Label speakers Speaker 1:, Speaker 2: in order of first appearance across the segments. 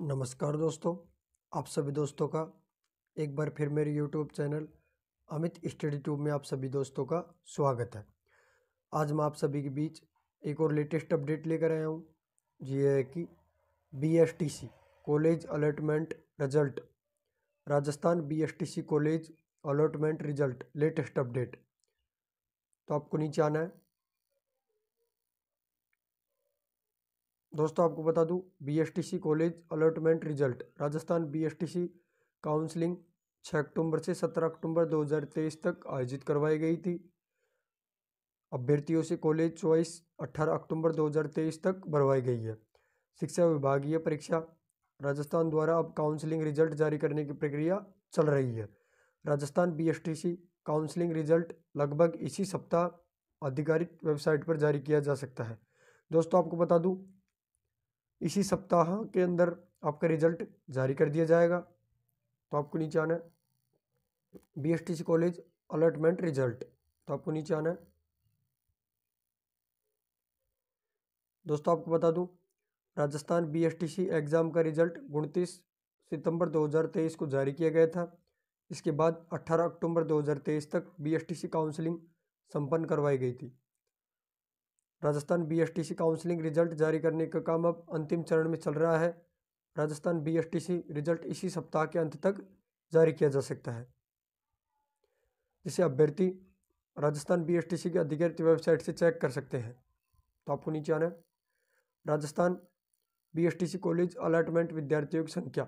Speaker 1: नमस्कार दोस्तों आप सभी दोस्तों का एक बार फिर मेरे YouTube channel Amit study tube में आप सभी दोस्तों का स्वागत है आज मैं आप सभी के बीच एक और लेटेस्ट अपडेट लेकर आया हूँ ये है कि BSTC college allotment result Rajasthan BSTC college allotment result latest update तो आपको नीचे आना है दोस्तों आपको बता दूं BSTC college allotment result Rajasthan BSTC counselling 6 अक्टूबर से 17 अक्टूबर 2023 तक आयोजित करवाई गई थी अभ्यर्थियों से कॉलेज चॉइस 18 अक्टूबर 2023 तक भरवाई गई है शिक्षा विभागीय परीक्षा राजस्थान द्वारा अब काउंसलिंग रिजल्ट जारी करने की प्रक्रिया चल रही है राजस्थान सी काउंसलिंग रिजल्ट लगभग इसी सप्ताह आधिकारिक वेबसाइट पर जारी किया जा सकता है दोस्तों आपको बता दूं इसी सप्ताह के अंदर आपका रिजल्ट जारी कर दिया जाएगा तो आपको नीचे आना है सी कॉलेज अलॉटमेंट रिजल्ट तो आपको नीचे आना है दोस्तों आपको बता दूं राजस्थान सी एग्ज़ाम का रिजल्ट उनतीस सितंबर 2023 को जारी किया गया था इसके बाद 18 अक्टूबर 2023 तक सी काउंसलिंग संपन्न करवाई गई थी राजस्थान बीएसटीसी काउंसलिंग रिजल्ट जारी करने का काम अब अंतिम चरण में चल रहा है राजस्थान बीएसटीसी रिजल्ट इसी सप्ताह के अंत तक जारी किया जा सकता है जिसे अभ्यर्थी राजस्थान बीएसटीसी की अधिकृत वेबसाइट से चेक कर सकते हैं तो आपको नीचे आना है राजस्थान बीएसटीसी कॉलेज अलाटमेंट विद्यार्थियों की संख्या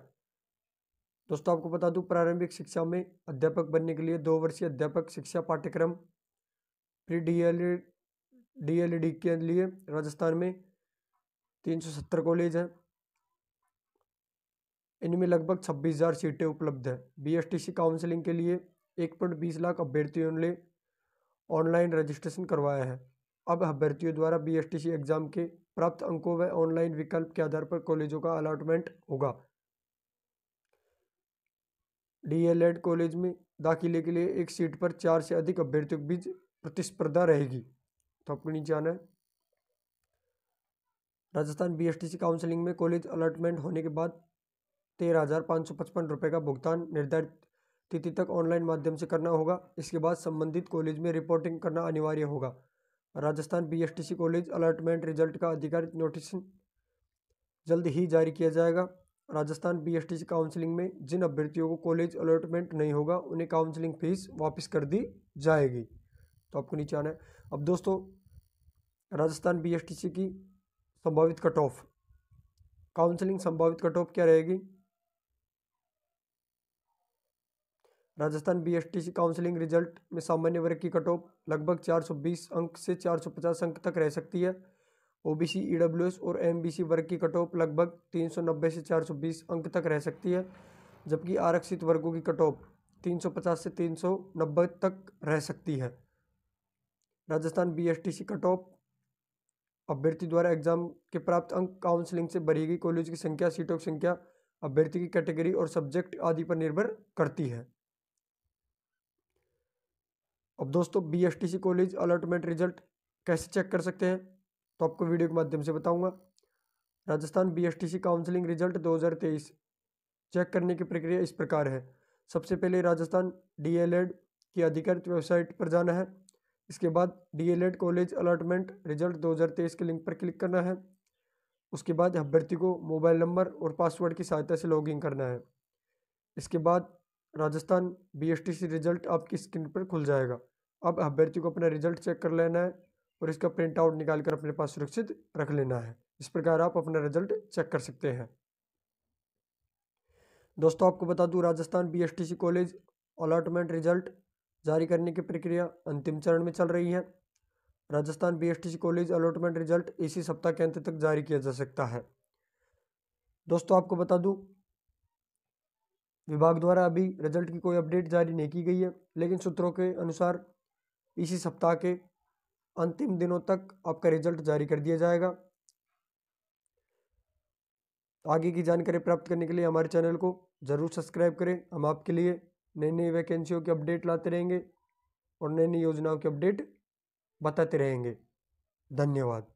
Speaker 1: दोस्तों आपको बता दूं प्रारंभिक शिक्षा में अध्यापक बनने के लिए दो वर्षीय अध्यापक शिक्षा पाठ्यक्रम pre D L Ed DLED e के लिए राजस्थान में तीन सौ सत्तर कॉलेज हैं इनमें लगभग छब्बीस हज़ार सीटें उपलब्ध हैं बीएसटीसी काउंसलिंग के लिए एक पॉइंट बीस लाख अभ्यर्थियों ने ऑनलाइन रजिस्ट्रेशन करवाया है अब अभ्यर्थियों द्वारा बीएसटीसी एग्ज़ाम के प्राप्त अंकों व ऑनलाइन विकल्प के आधार पर कॉलेजों का अलाटमेंट होगा डीएलएड e कॉलेज में दाखिले के लिए एक सीट पर चार से अधिक अभ्यर्थियों के बीच प्रतिस्पर्धा रहेगी तो आपको नीचे है राजस्थान बीएसटीसी काउंसलिंग में कॉलेज अलॉटमेंट होने के बाद तेरह हज़ार पाँच सौ पचपन रुपये का भुगतान निर्धारित तिथि तक ऑनलाइन माध्यम से करना होगा इसके बाद संबंधित कॉलेज में रिपोर्टिंग करना अनिवार्य होगा Rajasthan BSTC college allotment result का आधिकारिक नोटिस जल्द ही जारी किया जाएगा राजस्थान बीएसटीसी काउंसलिंग में जिन अभ्यर्थियों को कॉलेज अलॉटमेंट नहीं होगा उन्हें काउंसलिंग फीस वापस कर दी जाएगी तो आपको नीचे आना है अब दोस्तों राजस्थान सी की संभावित कट ऑफ काउंसलिंग संभावित कट ऑफ क्या रहेगी राजस्थान बीएसटीसी काउंसलिंग रिजल्ट में सामान्य वर्ग की कट ऑफ लगभग 420 अंक से 450 अंक तक रह सकती है ओबीसी ईडब्ल्यूएस e और एमबीसी वर्ग की कट ऑफ लगभग 390 से 420 अंक तक रह सकती है जबकि आरक्षित वर्गों की कट ऑफ 350 से 390 तक रह सकती है राजस्थान बीएसटीसी कट ऑफ अभ्यर्थी द्वारा एग्जाम के प्राप्त अंक काउंसलिंग से गई कॉलेज की संख्या सीटों की संख्या अभ्यर्थी की कैटेगरी और सब्जेक्ट आदि पर निर्भर करती है अब दोस्तों बीएसटीसी कॉलेज अलॉटमेंट रिजल्ट कैसे चेक कर सकते हैं तो आपको वीडियो के माध्यम से बताऊंगा Rajasthan BSTC counselling result 2023 check करने की प्रक्रिया इस प्रकार है सबसे पहले राजस्थान डीएलएड की अधिकृत वेबसाइट पर जाना है इसके बाद डीएलएड कॉलेज अलाटमेंट रिजल्ट 2023 के लिंक पर क्लिक करना है उसके बाद अभ्यर्थी को मोबाइल नंबर और पासवर्ड की सहायता से लॉग करना है इसके बाद राजस्थान बीएसटीसी रिजल्ट आपकी स्क्रीन पर खुल जाएगा अब अभ्यर्थी को अपना रिजल्ट चेक कर लेना है और इसका प्रिंट आउट निकाल कर अपने पास सुरक्षित रख लेना है इस प्रकार आप अपना रिजल्ट चेक कर सकते हैं दोस्तों आपको बता दूं Rajasthan BSTC college allotment result जारी करने की प्रक्रिया अंतिम चरण में चल रही है Rajasthan C college allotment result इसी सप्ताह के अंत तक जारी किया जा सकता है दोस्तों आपको बता दूं विभाग द्वारा अभी रिजल्ट की कोई अपडेट जारी नहीं की गई है लेकिन सूत्रों के अनुसार इसी सप्ताह के अंतिम दिनों तक आपका रिजल्ट जारी कर दिया जाएगा आगे की जानकारी प्राप्त करने के लिए हमारे चैनल को ज़रूर सब्सक्राइब करें हम आपके लिए नई नई वैकेंसियों के अपडेट लाते रहेंगे और नई नई योजनाओं के अपडेट बताते रहेंगे धन्यवाद